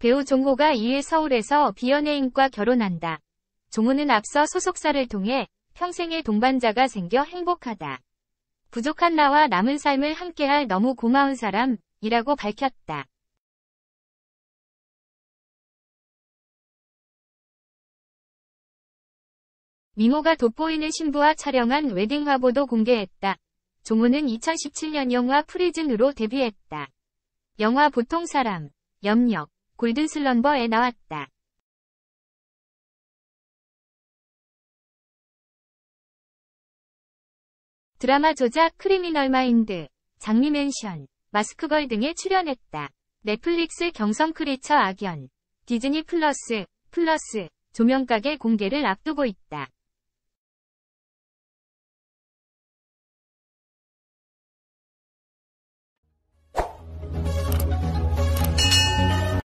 배우 종호가 2일 서울에서 비연예인과 결혼한다. 종호는 앞서 소속사를 통해 평생의 동반자가 생겨 행복하다. 부족한 나와 남은 삶을 함께할 너무 고마운 사람이라고 밝혔다. 미모가 돋보이는 신부와 촬영한 웨딩 화보도 공개했다. 종호는 2017년 영화 프리즌으로 데뷔했다. 영화 보통 사람, 염력, 골든 슬럼버에 나왔다. 드라마 조작 크리미널 마인드, 장미맨션, 마스크걸 등에 출연했다. 넷플릭스 경성 크리처 악연, 디즈니 플러스, 플러스, 조명가게 공개를 앞두고 있다.